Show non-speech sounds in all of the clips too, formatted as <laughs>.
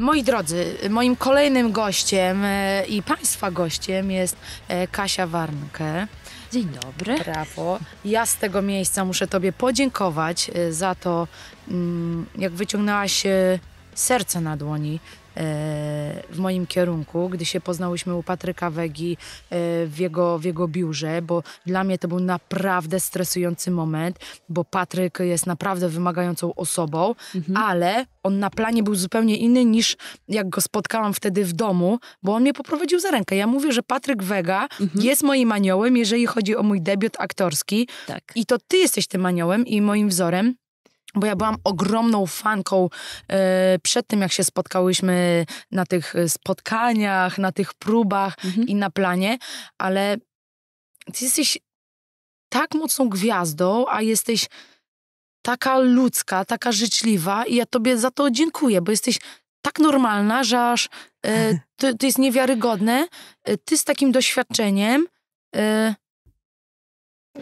Moi drodzy, moim kolejnym gościem e, i Państwa gościem jest e, Kasia Warnke. Dzień dobry. Brawo. Ja z tego miejsca muszę Tobie podziękować e, za to, mm, jak wyciągnęłaś serce na dłoni E, w moim kierunku, gdy się poznałyśmy u Patryka Wegi e, w jego, w jego biurze, bo dla mnie to był naprawdę stresujący moment, bo Patryk jest naprawdę wymagającą osobą, mhm. ale on na planie był zupełnie inny niż jak go spotkałam wtedy w domu, bo on mnie poprowadził za rękę. Ja mówię, że Patryk Wega mhm. jest moim aniołem, jeżeli chodzi o mój debiut aktorski. Tak. I to ty jesteś tym aniołem i moim wzorem bo ja byłam ogromną fanką e, przed tym, jak się spotkałyśmy na tych e, spotkaniach, na tych próbach mhm. i na planie, ale ty jesteś tak mocną gwiazdą, a jesteś taka ludzka, taka życzliwa i ja tobie za to dziękuję, bo jesteś tak normalna, że aż e, to, to, jest niewiarygodne. E, ty z takim doświadczeniem, e,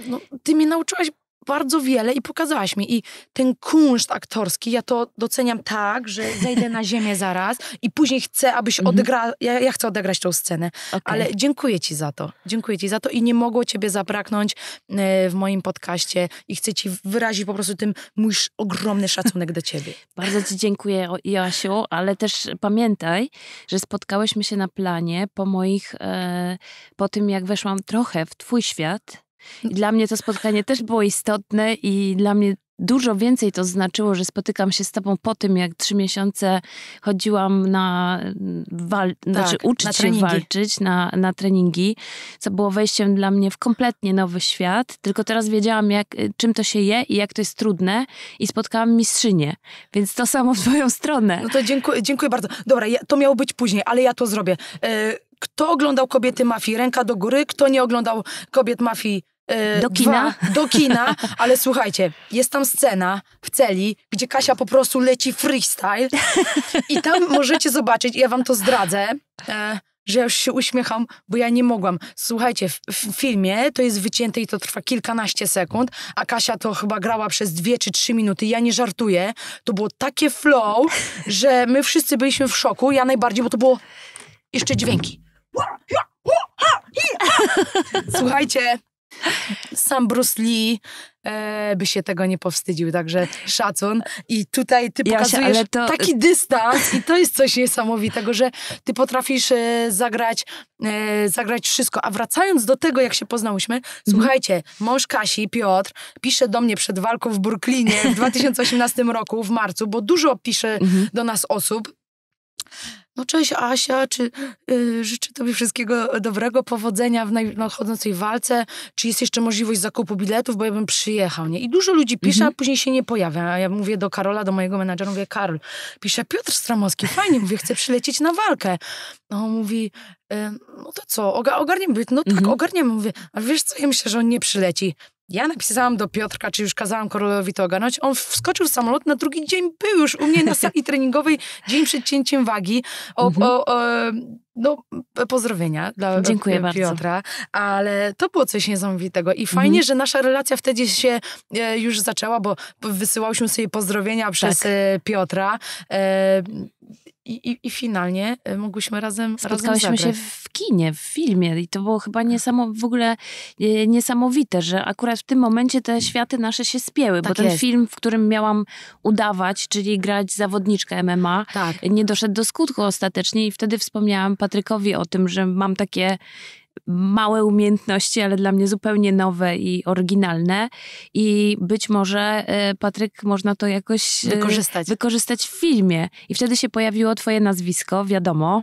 no, ty mnie nauczyłaś bardzo wiele i pokazałaś mi. I ten kunszt aktorski, ja to doceniam tak, że zejdę na ziemię <laughs> zaraz i później chcę, abyś mhm. odegrał. ja, ja, chcę odegrać tą scenę. Okay. Ale dziękuję ci za to. Dziękuję ci za to i nie mogło ciebie zabraknąć e, w moim podcaście i chcę ci wyrazić po prostu tym mój ogromny szacunek do ciebie. <laughs> Bardzo ci dziękuję, Joasiu, ale też pamiętaj, że spotkałyśmy się na planie po moich, e, po tym jak weszłam trochę w twój świat, i dla mnie to spotkanie też było istotne i dla mnie dużo więcej to znaczyło, że spotykam się z tobą po tym, jak trzy miesiące chodziłam na mm, wal- tak, znaczy uczyć na się treningi. walczyć na, na treningi, co było wejściem dla mnie w kompletnie nowy świat, tylko teraz wiedziałam, jak, y, czym to się je i jak to jest trudne i spotkałam mistrzynię, więc to samo w twoją stronę. No to dziękuję, dziękuję bardzo. Dobra, ja, to miało być później, ale ja to zrobię. E, kto oglądał kobiety mafii? Ręka do góry. Kto nie oglądał kobiet mafii? E, do kina? Dwa, do kina, <laughs> ale słuchajcie, jest tam scena w celi, gdzie Kasia po prostu leci freestyle i tam możecie zobaczyć, ja wam to zdradzę, e, że ja już się uśmiecham, bo ja nie mogłam. Słuchajcie, w, w, filmie to jest wycięte i to trwa kilkanaście sekund, a Kasia to chyba grała przez dwie czy trzy minuty. Ja nie żartuję. To było takie flow, że my wszyscy byliśmy w szoku. Ja najbardziej, bo to było jeszcze dźwięki. Słuchajcie, sam Bruce Lee e, by się tego nie powstydził, także szacun. I tutaj ty pokazujesz Jasia, to... taki dystans i to jest coś niesamowitego, że ty potrafisz e, zagrać, e, zagrać wszystko. A wracając do tego, jak się poznałyśmy, mhm. słuchajcie, mąż Kasi, Piotr, pisze do mnie przed walką w Brooklynie w 2018 <laughs> roku, w marcu, bo dużo pisze mhm. do nas osób no cześć Asia, czy y, życzę tobie wszystkiego dobrego, powodzenia w nadchodzącej no, walce, czy jest jeszcze możliwość zakupu biletów, bo ja bym przyjechał, nie? I dużo ludzi pisze, a mhm. później się nie pojawia. A ja mówię do Karola, do mojego menadżera, mówię, Karol, pisze Piotr Stramowski, fajnie, mówię, chcę przylecieć na walkę. No on mówi, no to co, ogarniemy. Mówię, no tak, mhm. ogarniemy. Mówię, ale wiesz co, ja myślę, że on nie przyleci. Ja napisałam do Piotrka, czy już kazałam Korolowi to ogarnąć. On wskoczył w samolot, na drugi dzień był już u mnie na sali <laughs> treningowej, dzień przed cięciem wagi. O, mhm. o, o, no, pozdrowienia dla Dziękuję Piotra. Bardzo. Ale to było coś niesamowitego i fajnie, mhm. że nasza relacja wtedy się e, już zaczęła, bo wysyłałyśmy sobie pozdrowienia przez tak. E, Piotra. E, i, i, i finalnie e, mogłyśmy razem Spotkałyśmy razem się w kinie, w filmie i to było chyba w ogóle e, niesamowite, że akurat w tym momencie te światy nasze się spięły, tak bo jest. ten film, w którym miałam udawać, czyli grać zawodniczkę MMA, tak. nie doszedł do skutku ostatecznie i wtedy wspomniałam Patrykowi o tym, że mam takie małe umiejętności, ale dla mnie zupełnie nowe i oryginalne. I być może, e, Patryk, można to jakoś e, wykorzystać, wykorzystać w filmie. I wtedy się pojawiło Twoje nazwisko, wiadomo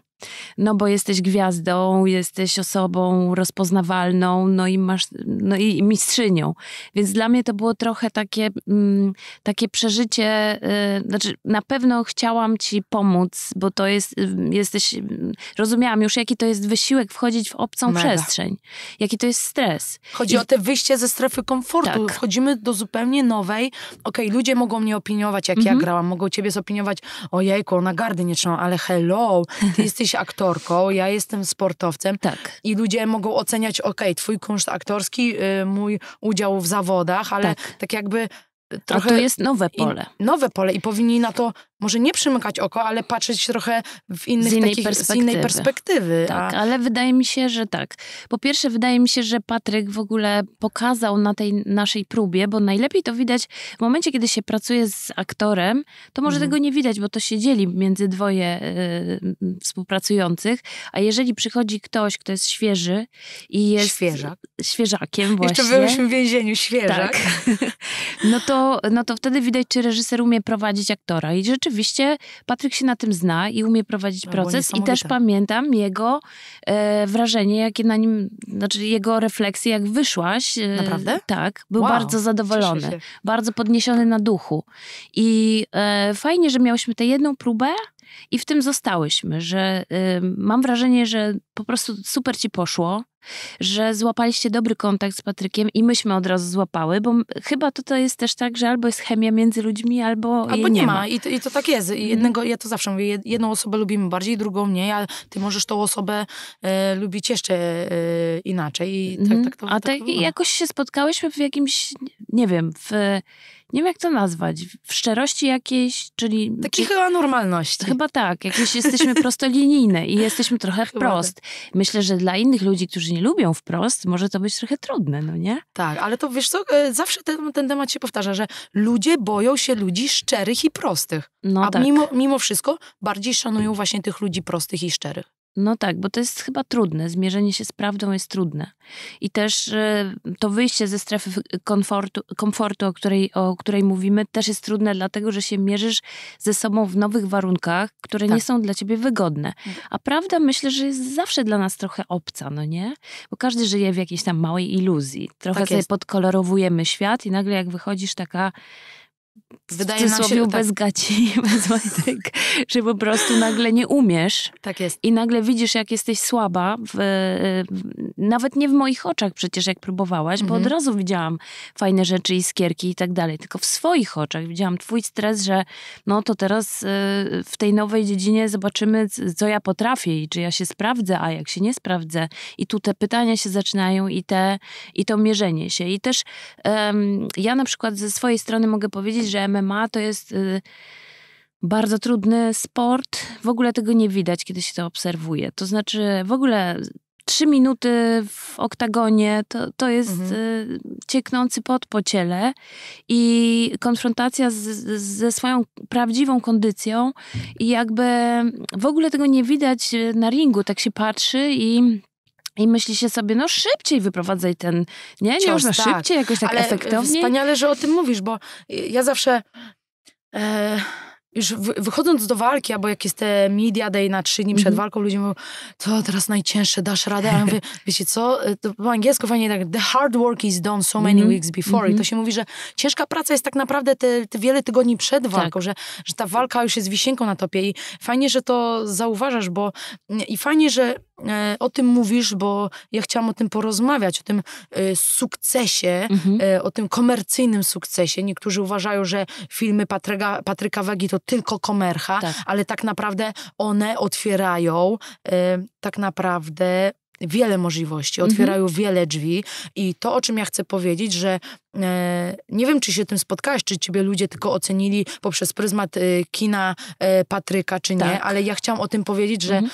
no bo jesteś gwiazdą, jesteś osobą rozpoznawalną, no i masz, no i mistrzynią. Więc dla mnie to było trochę takie, mm, takie przeżycie, y, znaczy na pewno chciałam ci pomóc, bo to jest, y, jesteś, y, rozumiałam już jaki to jest wysiłek wchodzić w obcą Mega. przestrzeń, jaki to jest stres. Chodzi I... o te wyjście ze strefy komfortu. Tak. Wchodzimy do zupełnie nowej, okej, okay, ludzie mogą mnie opiniować, jak ja mhm. grałam, mogą ciebie zopiniować, ojejku, ona gardy nie trzyma, ale hello, ty jesteś aktorką, ja jestem sportowcem. Tak. I ludzie mogą oceniać, okej, okay, twój kunszt aktorski, y, mój udział w zawodach, ale tak, tak jakby Trochę A to jest nowe pole. I, nowe pole i powinni na to może nie przymykać oko, ale patrzeć trochę w innych, z innej, takich, perspektywy. Z innej perspektywy. Tak, a... ale wydaje mi się, że tak. Po pierwsze, wydaje mi się, że Patryk w ogóle pokazał na tej naszej próbie, bo najlepiej to widać w momencie, kiedy się pracuje z aktorem, to może mhm. tego nie widać, bo to się dzieli między dwoje y, współpracujących, a jeżeli przychodzi ktoś, kto jest świeży i jest... Świeżak. Świeżakiem właśnie. Jeszcze byliśmy w więzieniu, świeżak. Tak. <laughs> no, to, no to wtedy widać, czy reżyser umie prowadzić aktora i rzeczywiście rzeczywiście Patryk się na tym zna i umie prowadzić no, proces. I też pamiętam jego e, wrażenie, jakie na nim, znaczy jego refleksję, jak wyszłaś. E, Naprawdę? Tak. Był wow, bardzo zadowolony, bardzo podniesiony na duchu. I e, fajnie, że miałyśmy tę jedną próbę, i w tym zostałyśmy, że y, mam wrażenie, że po prostu super ci poszło, że złapaliście dobry kontakt z Patrykiem i myśmy od razu złapały, bo chyba to, to jest też tak, że albo jest chemia między ludźmi, albo. Albo nie, nie ma. I, to, I, to, tak jest. I mhm. jednego, ja to zawsze mówię, jedną osobę lubimy bardziej, drugą nie, a ty możesz tą osobę e, lubić jeszcze e, inaczej. I tak, mhm. tak to, a tak, tak jakoś się spotkałyśmy w jakimś, nie wiem, w nie wiem jak to nazwać, w szczerości jakiejś, czyli... Takiej czy, chyba normalności. Chyba tak, jakieś jesteśmy prostolinijne i jesteśmy trochę wprost. Tak. Myślę, że dla innych ludzi, którzy nie lubią wprost, może to być trochę trudne, no nie? Tak, ale to wiesz co, e, zawsze ten, ten temat się powtarza, że ludzie boją się ludzi szczerych i prostych. No a tak. mimo, mimo wszystko bardziej szanują właśnie tych ludzi prostych i szczerych. No tak, bo to jest chyba trudne. Zmierzenie się z prawdą jest trudne. I też y, to wyjście ze strefy komfortu, komfortu o, której, o której mówimy, też jest trudne, dlatego że się mierzysz ze sobą w nowych warunkach, które tak. nie są dla ciebie wygodne. Mm. A prawda myślę, że jest zawsze dla nas trochę obca, no nie? Bo każdy żyje w jakiejś tam małej iluzji. Trochę tak sobie podkolorowujemy świat i nagle jak wychodzisz taka wydaje nam się... Tak. bez tak... gaci, <laughs> bez majtek, że po prostu nagle nie umiesz. Tak jest. I nagle widzisz, jak jesteś słaba, w, w, nawet nie w moich oczach przecież, jak próbowałaś, mhm. bo od mhm. razu widziałam fajne rzeczy, iskierki i tak dalej, tylko w swoich oczach widziałam twój stres, że no to teraz y, w tej nowej dziedzinie zobaczymy, co ja potrafię i czy ja się sprawdzę, a jak się nie sprawdzę. I tu te pytania się zaczynają i, te, i to mierzenie się. I też ja na przykład ze swojej strony mogę powiedzieć, powiedzieć, że MMA to jest y, bardzo trudny sport. W ogóle tego nie widać, kiedy się to obserwuje. To znaczy, w ogóle trzy minuty w oktagonie to, to jest mhm. Y, cieknący pot po ciele i konfrontacja z, ze swoją prawdziwą kondycją i jakby w ogóle tego nie widać y, na ringu. Tak się patrzy i i myśli się sobie, no szybciej wyprowadzaj ten, nie? Nie można tak. szybciej, jakoś tak Ale efektowniej. Wspaniale, że o tym mówisz, bo ja zawsze e, już wychodząc do walki, albo jak jest te media day na trzy dni przed mm -hmm. walką, ludzie mówią, to teraz najcięższe, dasz radę. A ja mówię, <laughs> wiecie co, e, to po angielsku fajnie tak, the hard work is done so many mm -hmm. weeks before. Mm -hmm. I to mhm. się mówi, że ciężka praca jest tak naprawdę te, te wiele tygodni przed tak. walką, tak. że, że ta walka już jest wisienką na topie. I fajnie, że to zauważasz, bo i fajnie, że E, o tym mówisz, bo ja chciałam o tym porozmawiać, o tym e, sukcesie, mhm. E, o tym komercyjnym sukcesie. Niektórzy uważają, że filmy Patryka, Patryka Wagi to tylko komercha, tak. ale tak naprawdę one otwierają tak naprawdę wiele możliwości, mhm. otwierają mhm. wiele drzwi i to, o czym ja chcę powiedzieć, że e, nie wiem, czy się tym spotkałeś, czy ciebie ludzie tylko ocenili poprzez pryzmat e, kina e, Patryka, czy nie, tak. ale ja chciałam o tym powiedzieć, że mhm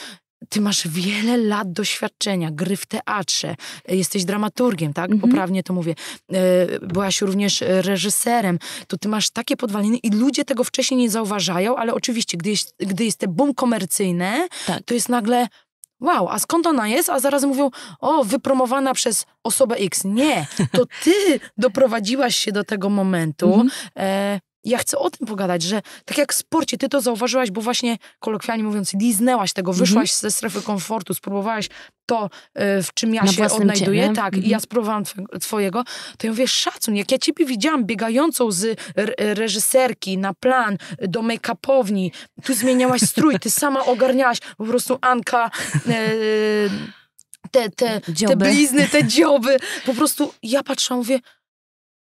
ty masz wiele lat doświadczenia, gry w teatrze, e, jesteś dramaturgiem, tak? Mhm. Poprawnie to mówię. E, byłaś również e, reżyserem. To ty masz takie podwaliny i ludzie tego wcześniej nie zauważają, ale oczywiście, gdy jest, gdy jest te boom komercyjne, tak. to jest nagle wow, a skąd ona jest? A zaraz mówią, o, wypromowana przez osobę X. Nie, to ty <laughs> doprowadziłaś się do tego momentu. Mm -hmm. e, ja chcę o tym pogadać, że tak jak w sporcie, ty to zauważyłaś, bo właśnie kolokwialnie mówiąc, liznęłaś tego, mhm. wyszłaś mm ze strefy komfortu, spróbowałaś to, e, w czym ja Na się odnajduję, tak, i mhm. ja spróbowałam twojego, to ja mówię, szacun, jak ja ciebie widziałam biegającą z reżyserki na plan do make-upowni, tu zmieniałaś strój, ty sama ogarniałaś, po prostu Anka... E, te, te, te blizny, te dzioby. Po prostu ja patrzyłam, mówię,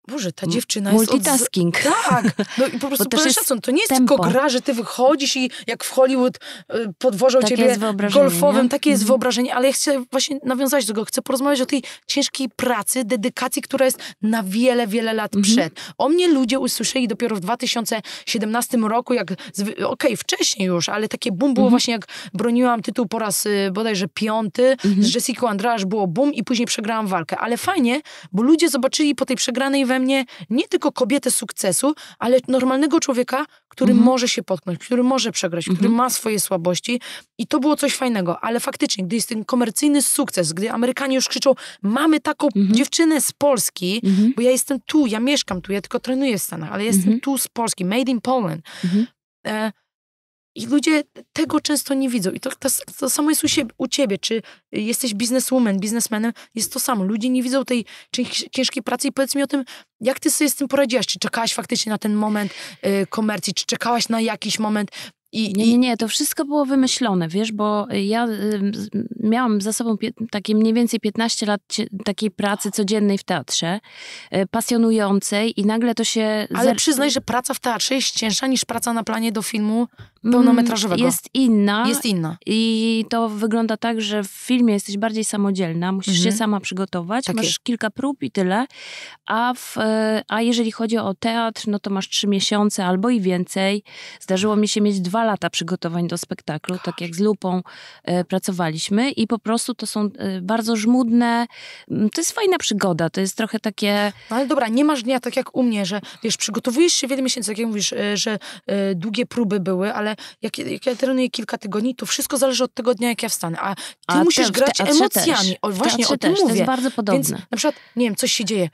Boże, ta dziewczyna multitasking. jest... Multitasking. Od... Tak, no i po prostu pełen szacun. To nie jest tempo. tylko gra, że ty wychodzisz i jak w Hollywood y, podwożą takie ciebie golfowym. Nie? Takie jest mm. wyobrażenie, ale ja chcę właśnie nawiązać do tego. Chcę porozmawiać o tej ciężkiej pracy, dedykacji, która jest na wiele, wiele lat mm przed. O mnie ludzie usłyszeli dopiero w 2017 roku, jak... Okej, okay, wcześniej już, ale takie boom było mm właśnie jak broniłam tytuł po raz y, bodajże piąty. Z mhm. Jessica Andrasz było boom i później przegrałam walkę. Ale fajnie, bo ludzie zobaczyli po tej przegranej węży mnie nie tylko kobietę sukcesu, ale normalnego człowieka, który mhm. może się potknąć, który może przegrać, mhm. który ma swoje słabości. I to było coś fajnego, ale faktycznie, gdy jest ten komercyjny sukces, gdy Amerykanie już krzyczą, mamy taką mhm. dziewczynę z Polski, mhm. bo ja jestem tu, ja mieszkam tu, ja tylko trenuję w Stanach, ale jestem mhm. tu z Polski, made in Poland. Mhm. E, i ludzie tego często nie widzą. I to, to, to samo jest u, siebie, u ciebie. Czy jesteś bizneswoman, biznesmenem, jest to samo. Ludzie nie widzą tej ciężkiej pracy i powiedz mi o tym, jak ty sobie z tym poradziłaś? Czy czekałaś faktycznie na ten moment y, komercji? Czy czekałaś na jakiś moment i, nie, nie, nie, to wszystko było wymyślone, wiesz, bo ja y, miałam za sobą takie mniej więcej 15 lat takiej pracy codziennej w teatrze, y, pasjonującej i nagle to się... Ale przyznaj, że praca w teatrze jest cięższa niż praca na planie do filmu mm, pełnometrażowego. Jest inna. Jest inna. I to wygląda tak, że w filmie jesteś bardziej samodzielna, musisz mhm. się sama przygotować, tak masz jest. kilka prób i tyle, a, w, y, a jeżeli chodzi o teatr, no to masz trzy miesiące albo i więcej. Zdarzyło mi się mieć dwa dwa lata przygotowań do spektaklu, tak jak z lupą e, pracowaliśmy i po prostu to są e, bardzo żmudne. To jest fajna przygoda, to jest trochę takie. No ale dobra, nie masz dnia tak jak u mnie, że wiesz, przygotowujesz się wiele miesięcy, tak jak mówisz, e, że długie próby były, ale jak, jak ja trenuję kilka tygodni, to wszystko zależy od tego dnia, jak ja wstanę. A ty a musisz te, grać emocjami. Też. O, właśnie o tym też. mówię. To jest bardzo podobne. Więc na przykład, nie wiem, coś się dzieje.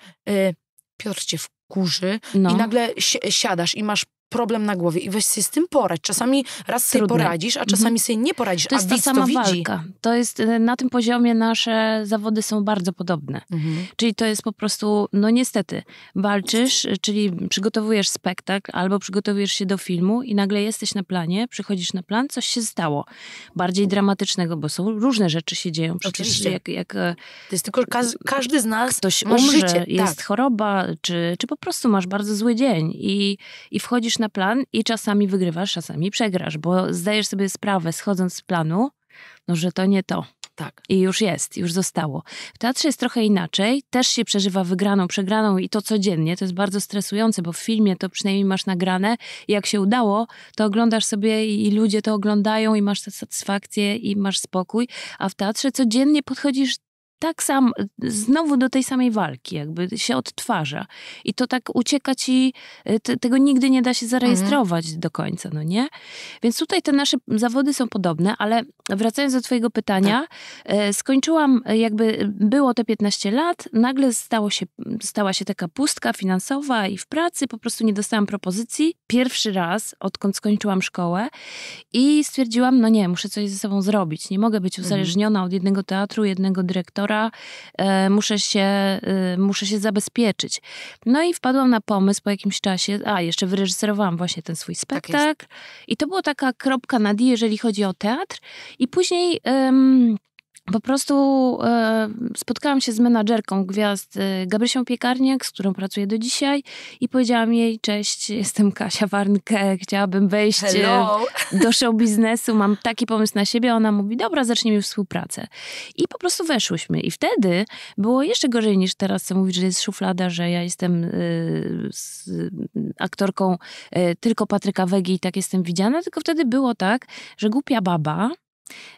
Piotr cię wkurzy no. i nagle si siadasz i masz problem na głowie i weź sobie z tym poradź. Czasami raz sobie poradzisz, a mhm. czasami mhm. sobie nie poradzisz, to jest a ta sama to walka. To jest, e, na tym poziomie nasze zawody są bardzo podobne. Mhm. Czyli to jest po prostu, no niestety, walczysz, e, czyli przygotowujesz spektakl albo przygotowujesz się do filmu i nagle jesteś na planie, przychodzisz na plan, coś się stało. Bardziej dramatycznego, bo są różne rzeczy się dzieją. Przecież Oczywiście. Jak, jak, e, to jest tylko każdy z nas ktoś umrze, życie. Tak. jest tak. choroba, czy, czy po prostu masz bardzo zły dzień i, i wchodzisz na plan i czasami wygrywasz, czasami przegrasz, bo zdajesz sobie sprawę, schodząc z planu, no, że to nie to. Tak. I już jest, już zostało. W teatrze jest trochę inaczej. Też się przeżywa wygraną, przegraną i to codziennie. To jest bardzo stresujące, bo w filmie to przynajmniej masz nagrane. jak się udało, to oglądasz sobie i ludzie to oglądają i masz satysfakcję i masz spokój. A w teatrze codziennie podchodzisz tak sam, znowu do tej samej walki, jakby się odtwarza. I to tak ucieka ci, e, te, tego nigdy nie da się zarejestrować mhm. do końca, no nie? Więc tutaj te nasze zawody są podobne, ale wracając do Twojego pytania, tak. E, skończyłam, e, jakby było te 15 lat, nagle stało się, stała się taka pustka finansowa i w pracy po prostu nie dostałam propozycji. Pierwszy raz, odkąd skończyłam szkołę i stwierdziłam, no nie, muszę coś ze sobą zrobić. Nie mogę być mhm. uzależniona mhm. od jednego teatru, jednego dyrektora E, muszę się, e, muszę się zabezpieczyć. No i wpadłam na pomysł po jakimś czasie, a jeszcze wyreżyserowałam właśnie ten swój tak spektakl tak i to była taka kropka na D, jeżeli chodzi o teatr i później... Po prostu e, spotkałam się z menadżerką gwiazd e, Gabrysią Piekarniak, z którą pracuję do dzisiaj i powiedziałam jej, cześć, jestem Kasia Warnke, chciałabym wejść e, Hello. do show biznesu, mam taki pomysł na siebie. Ona mówi, dobra, zacznijmy współpracę. I po prostu weszłyśmy. I wtedy było jeszcze gorzej niż teraz, co mówić, że jest szuflada, że ja jestem e, z, aktorką e, tylko Patryka Wegi i tak jestem widziana, tylko wtedy było tak, że głupia baba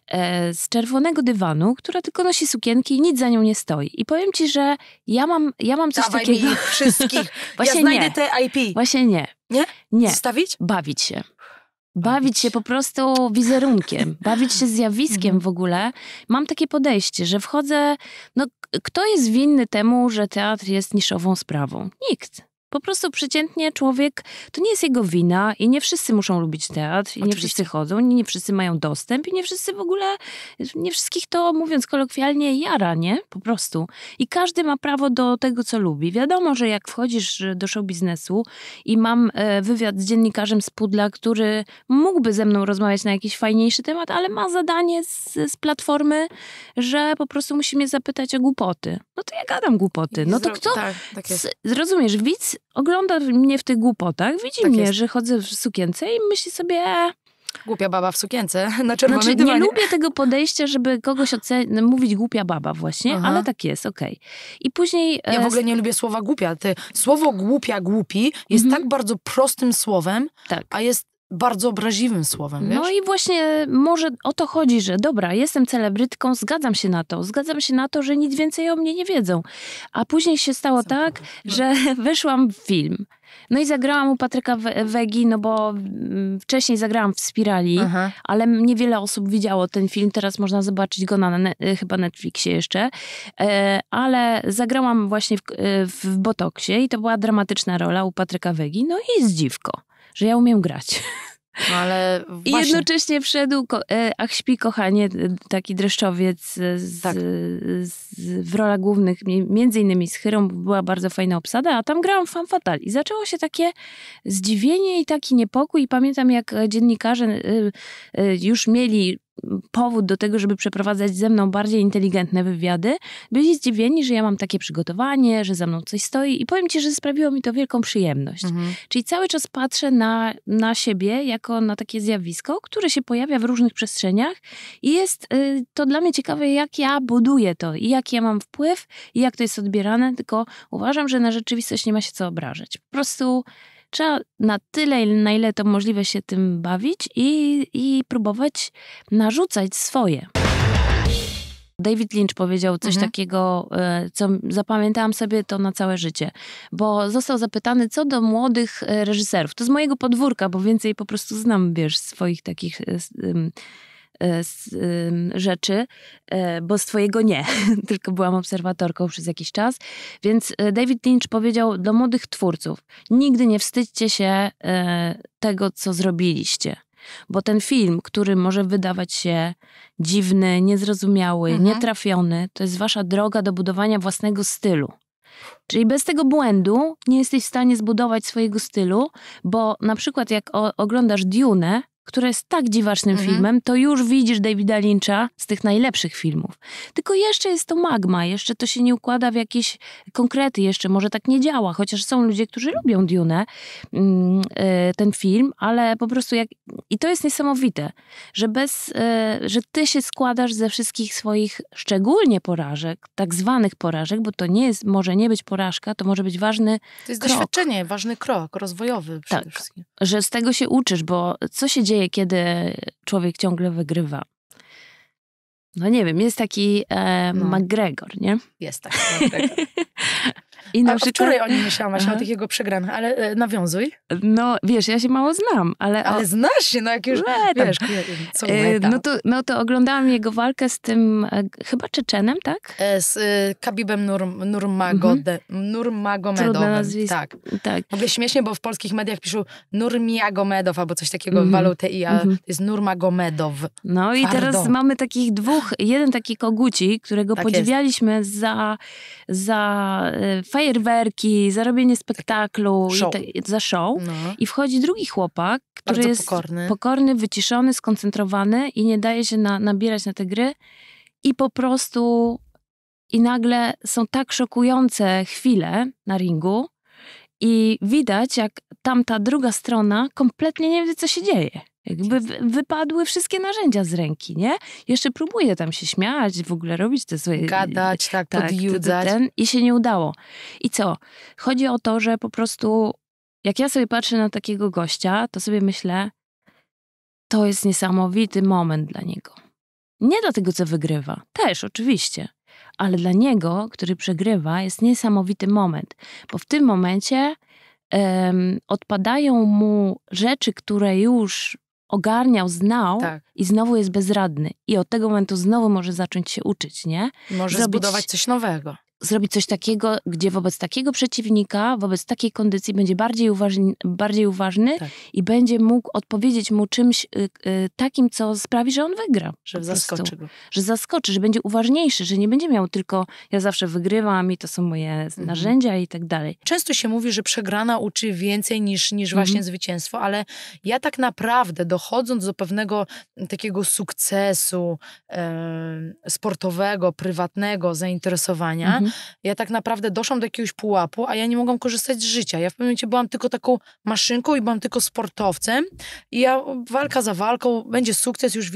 E, z czerwonego dywanu, która tylko nosi sukienki i nic za nią nie stoi. I powiem ci, że ja mam, ja mam coś Dawaj takiego. Mi wszystkich. <laughs> Właśnie ja znajdę nie. te IP. Właśnie nie. Nie? Nie. Zostawić? Bawić się. Bawić się po prostu wizerunkiem, <laughs> bawić się zjawiskiem mhm. w ogóle. Mam takie podejście, że wchodzę. No, kto jest winny temu, że teatr jest niszową sprawą? Nikt. Po prostu przeciętnie człowiek, to nie jest jego wina i nie wszyscy muszą lubić teatr, i Oczywiście. nie wszyscy chodzą, i nie wszyscy mają dostęp, i nie wszyscy w ogóle, nie wszystkich to, mówiąc kolokwialnie, jara, nie? Po prostu. I każdy ma prawo do tego, co lubi. Wiadomo, że jak wchodzisz do show biznesu i mam e, wywiad z dziennikarzem z Pudla, który mógłby ze mną rozmawiać na jakiś fajniejszy temat, ale ma zadanie z, z platformy, że po prostu musi mnie zapytać o głupoty. No to ja gadam głupoty. No to kto... Tak, tak jest. Rozumiesz, widz ogląda mnie w tych głupotach, widzi tak mnie, jest. że chodzę w sukience i myśli sobie, e, Głupia baba w sukience <laughs> na czerwonym znaczy, dywanie. Nie lubię tego podejścia, żeby kogoś ocenić, no, mówić głupia baba właśnie, Aha. ale tak jest, okej. Okay. I później... E, ja w ogóle nie lubię słowa głupia. Ty, słowo głupia, głupi jest mhm. tak bardzo prostym słowem, tak. a jest bardzo obraźliwym słowem. No wiesz? No i właśnie może o to chodzi, że dobra, jestem celebrytką, zgadzam się na to, zgadzam się na to, że nic więcej o mnie nie wiedzą. A później się stało tak, no. że <laughs> weszłam w film. No i zagrałam u Patryka Wegi, no bo mm, wcześniej zagrałam w Spirali, Aha. ale niewiele osób widziało ten film. Teraz można zobaczyć go na ne y, chyba Netflixie jeszcze. E, ale zagrałam właśnie w, y, w Botoksie i to była dramatyczna rola u Patryka Wegi, no i z dziwko że ja umiem grać. No, ale <laughs> I jednocześnie wszedł, e, ach śpi kochanie, taki dreszczowiec z, tak. z, z, w rolach głównych, między innymi z Chyrą, była bardzo fajna obsada, a tam grałam fan fatal. I zaczęło się takie zdziwienie i taki niepokój. I pamiętam, jak e, dziennikarze e, już mieli powód do tego, żeby przeprowadzać ze mną bardziej inteligentne wywiady, byli zdziwieni, że ja mam takie przygotowanie, że za mną coś stoi i powiem ci, że sprawiło mi to wielką przyjemność. Mhm. Czyli cały czas patrzę na, na siebie jako na takie zjawisko, które się pojawia w różnych przestrzeniach i jest y, to dla mnie ciekawe, jak ja buduję to i jak ja mam wpływ i jak to jest odbierane, tylko uważam, że na rzeczywistość nie ma się co obrażać. Po prostu trzeba na tyle, na ile to możliwe się tym bawić i, i próbować narzucać swoje. David Lynch powiedział coś mhm. takiego, e, co zapamiętałam sobie to na całe życie, bo został zapytany co do młodych e, reżyserów. To z mojego podwórka, bo więcej po prostu znam, wiesz, swoich takich e, E, rzeczy, e, bo z twojego nie, <laughs> tylko byłam obserwatorką przez jakiś czas. Więc e, David Lynch powiedział do młodych twórców: nigdy nie wstydźcie się tego, co zrobiliście. Bo ten film, który może wydawać się dziwny, niezrozumiały, mhm. nietrafiony, to jest wasza droga do budowania własnego stylu. Czyli bez tego błędu nie jesteś w stanie zbudować swojego stylu, bo na przykład jak oglądasz Dune, które jest tak dziwacznym mhm. filmem, to już widzisz Davida Lyncha z tych najlepszych filmów. Tylko jeszcze jest to magma, jeszcze to się nie układa w jakieś konkrety, jeszcze może tak nie działa, chociaż są ludzie, którzy lubią Dune, mm, e, ten film, ale po prostu jak... I to jest niesamowite, że bez... E, że ty się składasz ze wszystkich swoich szczególnie porażek, tak zwanych porażek, bo to nie jest, może nie być porażka, to może być ważny To jest krok. doświadczenie, ważny krok rozwojowy przede tak, wszystkim. że z tego się uczysz, bo co się dzieje dzieje, kiedy człowiek ciągle wygrywa? No nie wiem, jest taki e, no. McGregor, nie? Jest taki McGregor. <laughs> I na A przykład... wczoraj o nim myślałam, o tych jego przegranych, ale e, nawiązuj. No, wiesz, ja się mało znam, ale... Ale o... znasz się, no jak już, no, wiesz, co e, no, to, no to oglądałam jego walkę z tym, e, chyba Czeczenem, tak? E, z e, Kabibem Nur, Nurmagode, mhm. Nurmagomedowem. Tak. tak. W ogóle śmiesznie, bo w polskich mediach piszą Nurmiagomedow albo coś takiego, mhm. walą TI, a mhm. to jest Nurmagomedow. No i Pardon. teraz mamy takich dwóch, jeden taki koguci, którego tak podziwialiśmy jest. za, za e, fajerwerki, zarobienie spektaklu, show. I te, za show. No. I wchodzi drugi chłopak, który Bardzo jest pokorny. pokorny, wyciszony, skoncentrowany i nie daje się na, nabierać na te gry. I po prostu i nagle są tak szokujące chwile na ringu i widać, jak tamta druga strona kompletnie nie wie, co się dzieje. Jakby wypadły wszystkie narzędzia z ręki, nie? Jeszcze próbuję tam się śmiać, w ogóle robić te swoje... Gadać, tak, tak podjudzać. Ten, I się nie udało. I co? Chodzi o to, że po prostu jak ja sobie patrzę na takiego gościa, to sobie myślę, to jest niesamowity moment dla niego. Nie dla tego, co wygrywa. Też, oczywiście. Ale dla niego, który przegrywa, jest niesamowity moment. Bo w tym momencie odpadają mu rzeczy, które już ogarniał, znał tak. i znowu jest bezradny. I od tego momentu znowu może zacząć się uczyć, nie? Może Zrobić... zbudować coś nowego zrobić coś takiego, gdzie wobec takiego przeciwnika, wobec takiej kondycji będzie bardziej uważny, bardziej uważny tak. i będzie mógł odpowiedzieć mu czymś y, y, takim, co sprawi, że on wygra. Że zaskoczy go. Że zaskoczy, że będzie uważniejszy, że nie będzie miał tylko ja zawsze wygrywam i to są moje mhm. narzędzia i tak dalej. Często się mówi, że przegrana uczy więcej niż, niż mhm. właśnie zwycięstwo, ale ja tak naprawdę dochodząc do pewnego takiego sukcesu sportowego, prywatnego zainteresowania, mhm ja tak naprawdę doszłam do jakiegoś pułapu, a ja nie mogłam korzystać z życia. Ja w pewnym momencie byłam tylko taką maszynką i byłam tylko sportowcem. I ja walka za walką, będzie sukces, już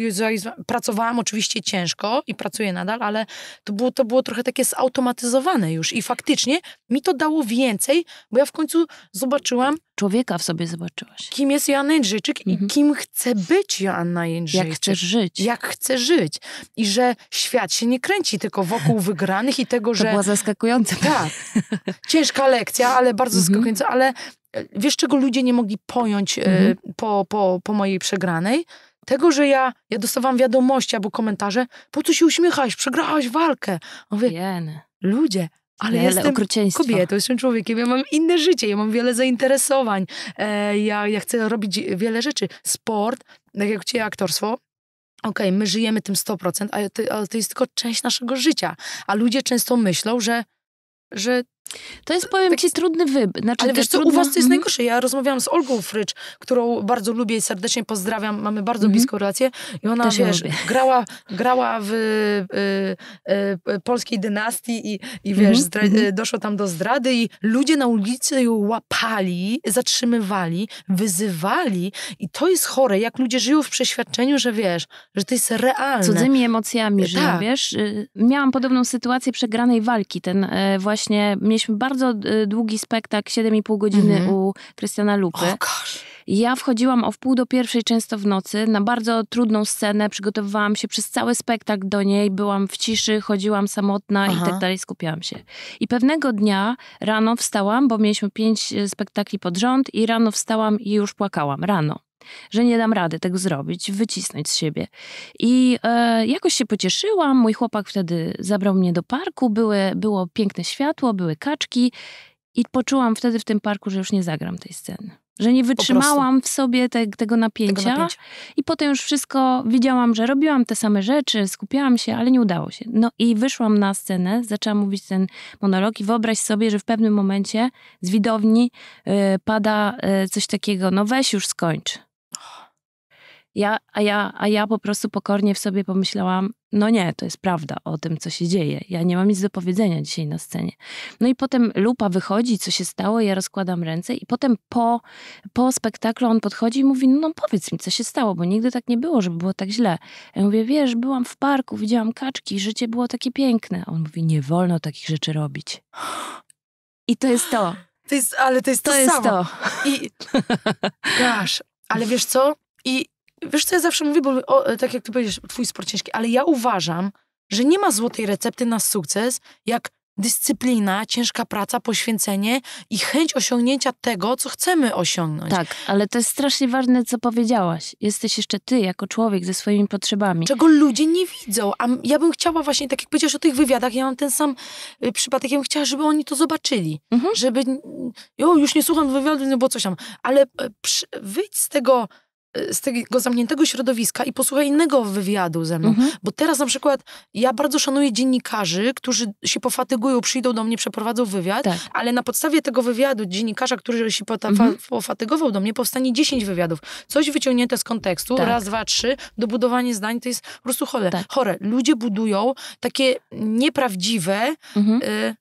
Pracowałam oczywiście ciężko i pracuję nadal, ale to było, to było trochę takie zautomatyzowane już. I faktycznie mi to dało więcej, bo ja w końcu zobaczyłam, człowieka w sobie zobaczyłaś. Kim jest Joanna Jędrzejczyk mhm. i kim chce być Joanna Jędrzejczyk. Jak chcesz żyć. Jak chce żyć. I że świat się nie kręci tylko wokół <laughs> wygranych i tego, to że... To była zaskakująca. Tak. <laughs> Ciężka lekcja, ale bardzo mhm. zaskakująca, ale e, wiesz, czego ludzie nie mogli pojąć e, mhm. po, po, po mojej przegranej? Tego, że ja, ja dostawałam wiadomości albo komentarze, po co się uśmiechałaś, przegrałaś walkę. Mówię, ludzie, ale wiele jestem okrucieństwa. kobietą, jestem człowiekiem, ja mam inne życie, ja mam wiele zainteresowań, e, ja, ja chcę robić wiele rzeczy. Sport, tak jak cię aktorstwo, okej, okay, my żyjemy tym 100%, ale to, ale to jest tylko część naszego życia. A ludzie często myślą, że, że to jest, powiem tak ci, trudny wybór. Znaczy, ale wiesz co, trudno... u was to jest mhm. najgorsze. Ja rozmawiałam z Olgą Frycz, którą bardzo lubię i serdecznie pozdrawiam. Mamy bardzo mhm. bliską relację. I ona, wiesz, grała, grała w y, y, y, y, polskiej dynastii i, i wiesz, mhm. mhm. doszło tam do zdrady i ludzie na ulicy ją łapali, zatrzymywali, wyzywali. I to jest chore, jak ludzie żyją w przeświadczeniu, że wiesz, że to jest realne. Cudzymi emocjami y, żyją, tak. wiesz. Y, miałam podobną sytuację przegranej walki. Ten właśnie mnie mieliśmy bardzo długi spektakl, 7,5 godziny mm -hmm. u Krystiana Lupy. Oh Ja wchodziłam o wpół do pierwszej często w nocy na bardzo trudną scenę, przygotowywałam się przez cały spektakl do niej, byłam w ciszy, chodziłam samotna Aha. i tak dalej, skupiałam się. I pewnego dnia rano wstałam, bo mieliśmy pięć e, spektakli pod rząd i rano wstałam i już płakałam, rano że nie dam rady tego zrobić, wycisnąć z siebie. I e, jakoś się pocieszyłam. Mój chłopak wtedy zabrał mnie do parku, były, było piękne światło, były kaczki, i poczułam wtedy w tym parku, że już nie zagram tej sceny. Że nie wytrzymałam w sobie te, tego, napięcia. tego napięcia. I potem już wszystko widziałam, że robiłam te same rzeczy, skupiałam się, ale nie udało się. No i wyszłam na scenę, zaczęłam mówić ten monolog i wyobraź sobie, że w pewnym momencie z widowni e, pada e, coś takiego, no weź już skończ ja, a, ja, a ja po prostu pokornie w sobie pomyślałam, no nie, to jest prawda o tym, co się dzieje. Ja nie mam nic do powiedzenia dzisiaj na scenie. No i potem lupa wychodzi, co się stało, ja rozkładam ręce i potem po, po spektaklu on podchodzi i mówi, no powiedz mi, co się stało, bo nigdy tak nie było, żeby było tak źle. Ja mówię, wiesz, byłam w parku, widziałam kaczki, życie było takie piękne. on mówi, nie wolno takich rzeczy robić. I to jest to. to jest, ale to jest to, to, jest samo. to. I, <laughs> gosh, ale wiesz co? I wiesz co, ja zawsze mówię, bo o, tak jak ty powiedziesz, twój sport ciężki, ale ja uważam, że nie ma złotej recepty na sukces, jak dyscyplina, ciężka praca, poświęcenie i chęć osiągnięcia tego, co chcemy osiągnąć. Tak, ale to jest strasznie ważne, co powiedziałaś. Jesteś jeszcze ty, jako człowiek, ze swoimi potrzebami. Czego ludzie nie widzą. A ja bym chciała właśnie, tak jak powiedziałeś o tych wywiadach, ja mam ten sam y, przypadek, ja bym chciała, żeby oni to zobaczyli. Mhm. Żeby, jo, już nie słucham wywiadu, no bo coś tam. Ale e, przy, wyjdź z tego z tego zamkniętego środowiska i posłucha innego wywiadu ze mną. Mhm. Bo teraz na przykład ja bardzo szanuję dziennikarzy, którzy się pofatygują, przyjdą do mnie, przeprowadzą wywiad, tak. ale na podstawie tego wywiadu dziennikarza, który się mhm. pofatygował do mnie, powstanie 10 wywiadów. Coś wyciągnięte z kontekstu, tak. raz, dwa, trzy, dobudowanie zdań to jest po prostu chore. Tak. chore. Ludzie budują takie nieprawdziwe... Mhm. Y,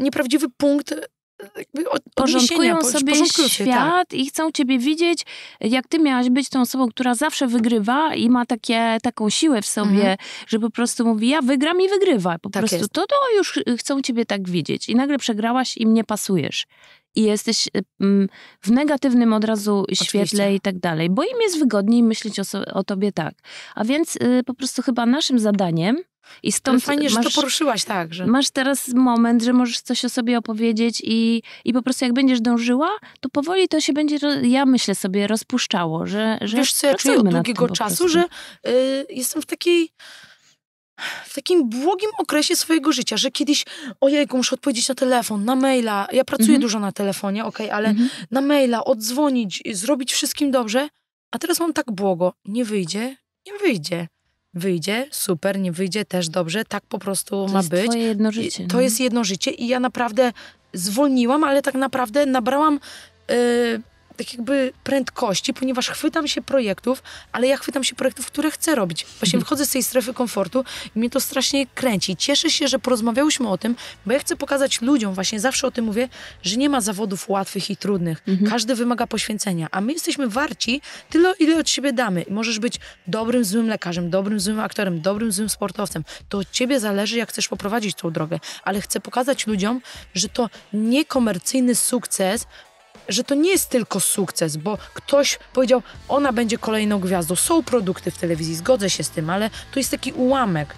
nieprawdziwy punkt porządkują sobie tak. świat tak. i chcą ciebie widzieć, jak ty miałaś być tą osobą, która zawsze wygrywa i ma takie, taką siłę w sobie, mhm. że po prostu mówi, ja wygram i wygrywa. Po tak prostu to, to już chcą ciebie tak widzieć. I nagle przegrałaś im nie pasujesz i jesteś y, mm, w negatywnym od razu świetle Oczywiście. i tak dalej, bo im jest wygodniej myśleć o, so o tobie tak. A więc y, po prostu chyba naszym zadaniem i stąd Ale znaczy, fajnie, masz, że to poruszyłaś tak. Że... Masz teraz moment, że możesz coś o sobie opowiedzieć i, i po prostu jak będziesz dążyła, to powoli to się będzie, ja myślę sobie, rozpuszczało, że, że Wiesz co, ja czuję od długiego czasu, że y, jestem w takiej w takim błogim okresie swojego życia, że kiedyś, ojej, muszę odpowiedzieć na telefon, na maila. Ja pracuję mhm. dużo na telefonie, okej, okay, ale mhm. na maila, odzwonić, zrobić wszystkim dobrze. A teraz mam tak błogo. Nie wyjdzie, nie wyjdzie. Wyjdzie, super, nie wyjdzie, też dobrze, tak po prostu to ma być. To jest jedno życie. To no. jest jedno życie i ja naprawdę zwolniłam, ale tak naprawdę nabrałam. Yy, tak jakby prędkości, ponieważ chwytam się projektów, ale ja chwytam się projektów, które chcę robić. Właśnie mhm. wychodzę z tej strefy komfortu i mnie to strasznie kręci. Cieszę się, że porozmawiałyśmy o tym, bo ja chcę pokazać ludziom, właśnie zawsze o tym mówię, że nie ma zawodów łatwych i trudnych. Mhm. Każdy wymaga poświęcenia, a my jesteśmy warci tyle, ile od siebie damy. I możesz być dobrym, złym lekarzem, dobrym, złym aktorem, dobrym, złym sportowcem. To od ciebie zależy, jak chcesz poprowadzić tą drogę, ale chcę pokazać ludziom, że to niekomercyjny sukces że to nie jest tylko sukces, bo ktoś powiedział, ona będzie kolejną gwiazdą. Są produkty w telewizji, zgodzę się z tym, ale to jest taki ułamek.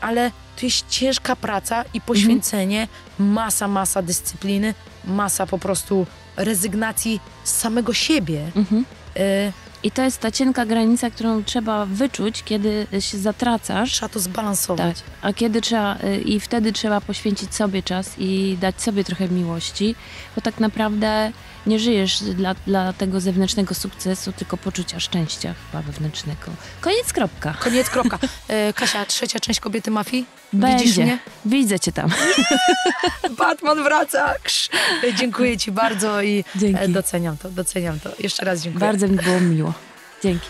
Ale to jest ciężka praca i poświęcenie, mhm. masa, masa dyscypliny, masa po prostu rezygnacji z samego siebie. Mhm. Y i to jest ta cienka granica, którą trzeba wyczuć, kiedy się zatracasz. Trzeba to zbalansować. Tak. A kiedy trzeba, y, i wtedy trzeba poświęcić sobie czas i dać sobie trochę miłości, bo tak naprawdę nie żyjesz dla, dla tego zewnętrznego sukcesu, tylko poczucia szczęścia chyba wewnętrznego. Koniec kropka. Koniec kropka. E, Kasia, trzecia część kobiety mafii? Będzie. Widzisz mnie? Widzę cię tam. <laughs> Batman wraca. E, dziękuję ci bardzo i e, Dzięki. doceniam to, doceniam to. Jeszcze raz dziękuję. Bardzo mi było miło. Dzięki.